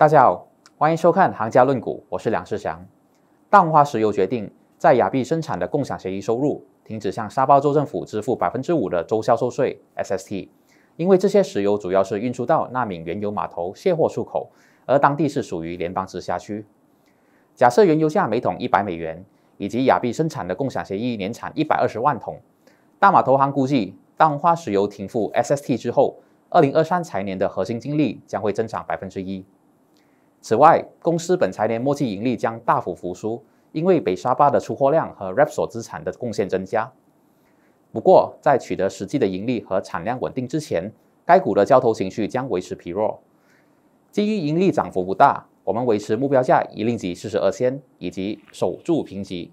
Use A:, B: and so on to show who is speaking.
A: 大家好，欢迎收看《行家论股》，我是梁世祥。大红花石油决定在亚庇生产的共享协议收入停止向沙巴州政府支付百分之五的州销售税 （SST），因为这些石油主要是运输到纳米原油码头卸货出口，而当地是属于联邦直辖区。假设原油价每桶一百美元，以及亚庇生产的共享协议年产一百二十万桶，大马投行估计，大红花石油停付 SST 之后，二零二三财年的核心经利将会增长百分之一。此外，公司本财年末期盈利将大幅复苏，因为北沙巴的出货量和 Repso 资产的贡献增加。不过，在取得实际的盈利和产量稳定之前，该股的交投情绪将维持疲弱。基于盈利涨幅不大，我们维持目标价一令及四十二仙，以及守住评级。